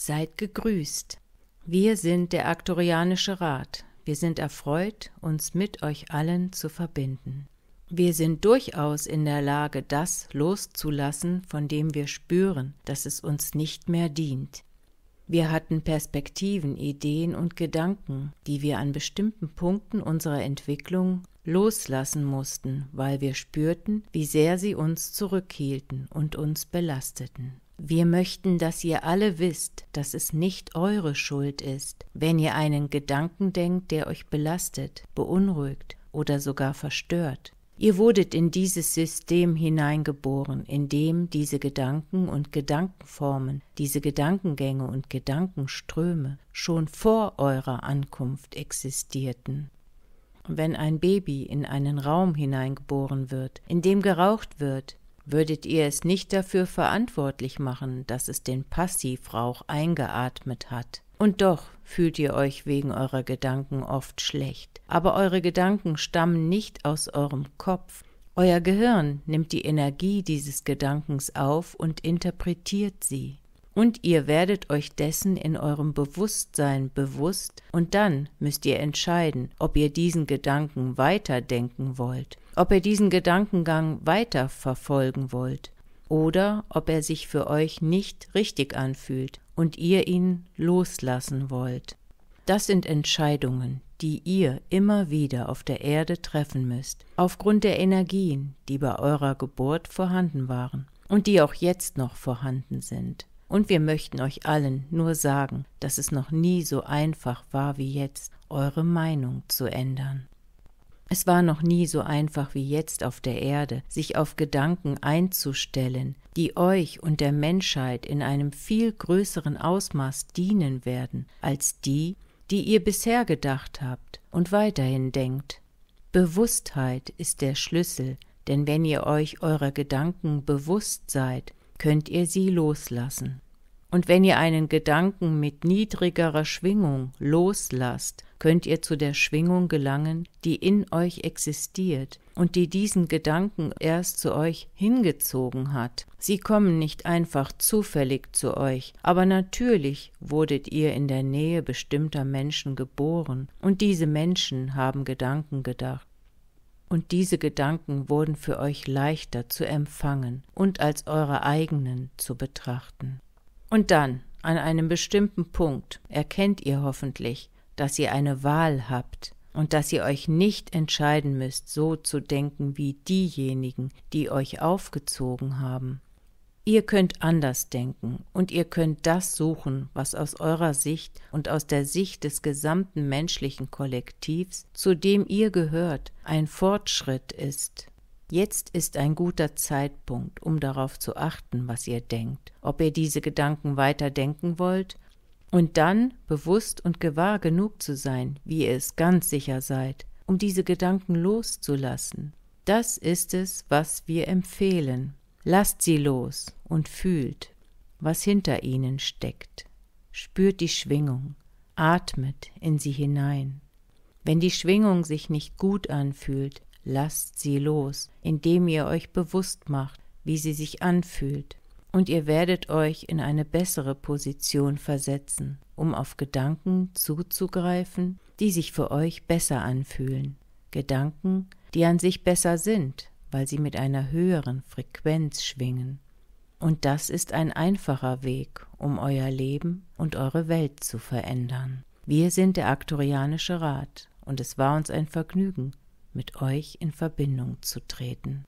Seid gegrüßt. Wir sind der Aktorianische Rat. Wir sind erfreut, uns mit euch allen zu verbinden. Wir sind durchaus in der Lage, das loszulassen, von dem wir spüren, dass es uns nicht mehr dient. Wir hatten Perspektiven, Ideen und Gedanken, die wir an bestimmten Punkten unserer Entwicklung loslassen mussten, weil wir spürten, wie sehr sie uns zurückhielten und uns belasteten. Wir möchten, dass ihr alle wisst, dass es nicht eure Schuld ist, wenn ihr einen Gedanken denkt, der euch belastet, beunruhigt oder sogar verstört. Ihr wurdet in dieses System hineingeboren, in dem diese Gedanken und Gedankenformen, diese Gedankengänge und Gedankenströme schon vor eurer Ankunft existierten. Wenn ein Baby in einen Raum hineingeboren wird, in dem geraucht wird, würdet ihr es nicht dafür verantwortlich machen, dass es den Passivrauch eingeatmet hat. Und doch fühlt ihr euch wegen eurer Gedanken oft schlecht. Aber eure Gedanken stammen nicht aus eurem Kopf. Euer Gehirn nimmt die Energie dieses Gedankens auf und interpretiert sie und ihr werdet euch dessen in eurem Bewusstsein bewusst und dann müsst ihr entscheiden, ob ihr diesen Gedanken weiterdenken wollt, ob ihr diesen Gedankengang weiter verfolgen wollt oder ob er sich für euch nicht richtig anfühlt und ihr ihn loslassen wollt. Das sind Entscheidungen, die ihr immer wieder auf der Erde treffen müsst, aufgrund der Energien, die bei eurer Geburt vorhanden waren und die auch jetzt noch vorhanden sind. Und wir möchten euch allen nur sagen, dass es noch nie so einfach war wie jetzt, eure Meinung zu ändern. Es war noch nie so einfach wie jetzt auf der Erde, sich auf Gedanken einzustellen, die euch und der Menschheit in einem viel größeren Ausmaß dienen werden, als die, die ihr bisher gedacht habt und weiterhin denkt. Bewusstheit ist der Schlüssel, denn wenn ihr euch eurer Gedanken bewusst seid könnt ihr sie loslassen. Und wenn ihr einen Gedanken mit niedrigerer Schwingung loslasst, könnt ihr zu der Schwingung gelangen, die in euch existiert und die diesen Gedanken erst zu euch hingezogen hat. Sie kommen nicht einfach zufällig zu euch, aber natürlich wurdet ihr in der Nähe bestimmter Menschen geboren, und diese Menschen haben Gedanken gedacht und diese Gedanken wurden für euch leichter zu empfangen und als eure eigenen zu betrachten. Und dann, an einem bestimmten Punkt, erkennt ihr hoffentlich, dass ihr eine Wahl habt und dass ihr euch nicht entscheiden müsst, so zu denken wie diejenigen, die euch aufgezogen haben. Ihr könnt anders denken und ihr könnt das suchen, was aus eurer Sicht und aus der Sicht des gesamten menschlichen Kollektivs, zu dem ihr gehört, ein Fortschritt ist. Jetzt ist ein guter Zeitpunkt, um darauf zu achten, was ihr denkt, ob ihr diese Gedanken weiter denken wollt, und dann bewusst und gewahr genug zu sein, wie ihr es ganz sicher seid, um diese Gedanken loszulassen. Das ist es, was wir empfehlen. Lasst sie los und fühlt, was hinter ihnen steckt. Spürt die Schwingung, atmet in sie hinein. Wenn die Schwingung sich nicht gut anfühlt, lasst sie los, indem ihr euch bewusst macht, wie sie sich anfühlt, und ihr werdet euch in eine bessere Position versetzen, um auf Gedanken zuzugreifen, die sich für euch besser anfühlen, Gedanken, die an sich besser sind, weil sie mit einer höheren Frequenz schwingen. Und das ist ein einfacher Weg, um euer Leben und eure Welt zu verändern. Wir sind der Aktorianische Rat, und es war uns ein Vergnügen, mit euch in Verbindung zu treten.